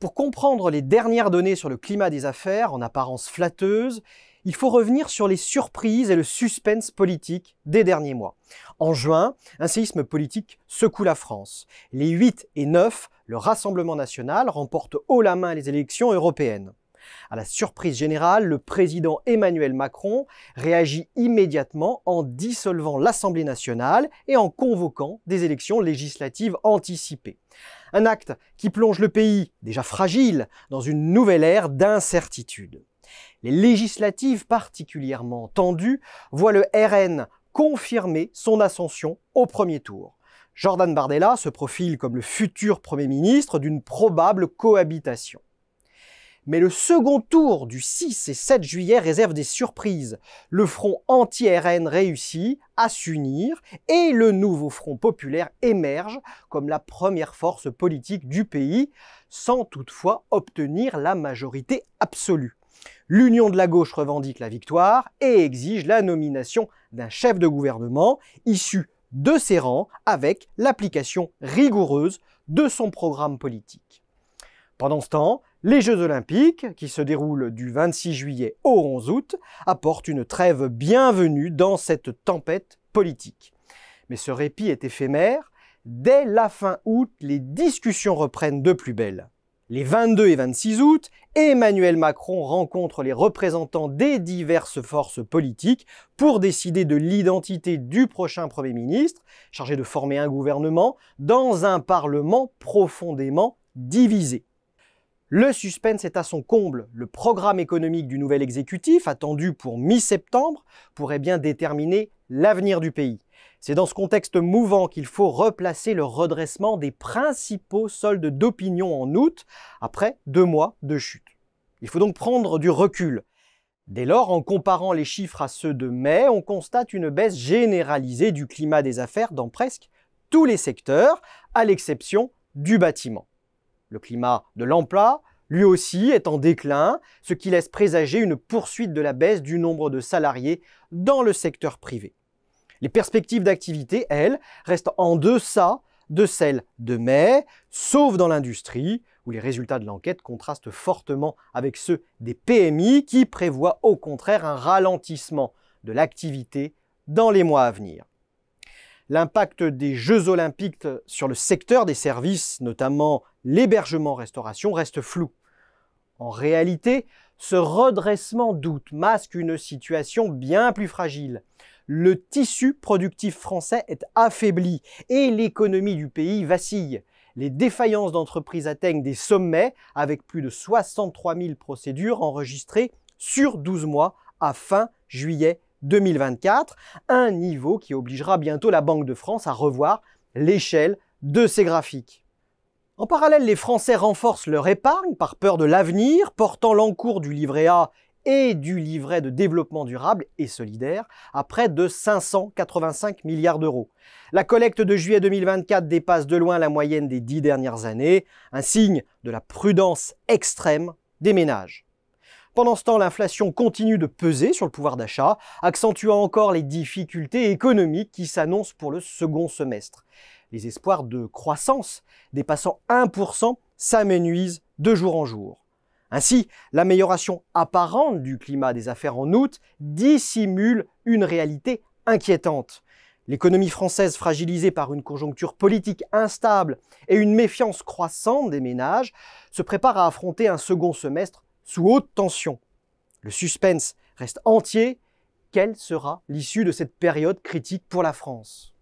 Pour comprendre les dernières données sur le climat des affaires, en apparence flatteuse, il faut revenir sur les surprises et le suspense politique des derniers mois. En juin, un séisme politique secoue la France. Les 8 et 9, le Rassemblement national remporte haut la main les élections européennes. À la surprise générale, le président Emmanuel Macron réagit immédiatement en dissolvant l'Assemblée nationale et en convoquant des élections législatives anticipées. Un acte qui plonge le pays, déjà fragile, dans une nouvelle ère d'incertitude. Les législatives particulièrement tendues voient le RN confirmer son ascension au premier tour. Jordan Bardella se profile comme le futur Premier ministre d'une probable cohabitation. Mais le second tour du 6 et 7 juillet réserve des surprises. Le front anti-RN réussit à s'unir et le nouveau front populaire émerge comme la première force politique du pays, sans toutefois obtenir la majorité absolue. L'Union de la gauche revendique la victoire et exige la nomination d'un chef de gouvernement issu de ses rangs avec l'application rigoureuse de son programme politique. Pendant ce temps, les Jeux olympiques, qui se déroulent du 26 juillet au 11 août, apportent une trêve bienvenue dans cette tempête politique. Mais ce répit est éphémère. Dès la fin août, les discussions reprennent de plus belle. Les 22 et 26 août, Emmanuel Macron rencontre les représentants des diverses forces politiques pour décider de l'identité du prochain Premier ministre, chargé de former un gouvernement, dans un Parlement profondément divisé. Le suspense est à son comble. Le programme économique du nouvel exécutif, attendu pour mi-septembre, pourrait bien déterminer l'avenir du pays. C'est dans ce contexte mouvant qu'il faut replacer le redressement des principaux soldes d'opinion en août, après deux mois de chute. Il faut donc prendre du recul. Dès lors, en comparant les chiffres à ceux de mai, on constate une baisse généralisée du climat des affaires dans presque tous les secteurs, à l'exception du bâtiment. Le climat de l'emploi, lui aussi, est en déclin, ce qui laisse présager une poursuite de la baisse du nombre de salariés dans le secteur privé. Les perspectives d'activité, elles, restent en deçà de celles de mai, sauf dans l'industrie, où les résultats de l'enquête contrastent fortement avec ceux des PMI qui prévoient au contraire un ralentissement de l'activité dans les mois à venir l'impact des Jeux olympiques sur le secteur des services, notamment l'hébergement-restauration, reste flou. En réalité, ce redressement d'août masque une situation bien plus fragile. Le tissu productif français est affaibli et l'économie du pays vacille. Les défaillances d'entreprises atteignent des sommets avec plus de 63 000 procédures enregistrées sur 12 mois à fin juillet 2024, un niveau qui obligera bientôt la Banque de France à revoir l'échelle de ses graphiques. En parallèle, les Français renforcent leur épargne par peur de l'avenir, portant l'encours du livret A et du livret de développement durable et solidaire à près de 585 milliards d'euros. La collecte de juillet 2024 dépasse de loin la moyenne des dix dernières années, un signe de la prudence extrême des ménages. Pendant ce temps, l'inflation continue de peser sur le pouvoir d'achat, accentuant encore les difficultés économiques qui s'annoncent pour le second semestre. Les espoirs de croissance dépassant 1% s'amenuisent de jour en jour. Ainsi, l'amélioration apparente du climat des affaires en août dissimule une réalité inquiétante. L'économie française fragilisée par une conjoncture politique instable et une méfiance croissante des ménages se prépare à affronter un second semestre sous haute tension. Le suspense reste entier. Quelle sera l'issue de cette période critique pour la France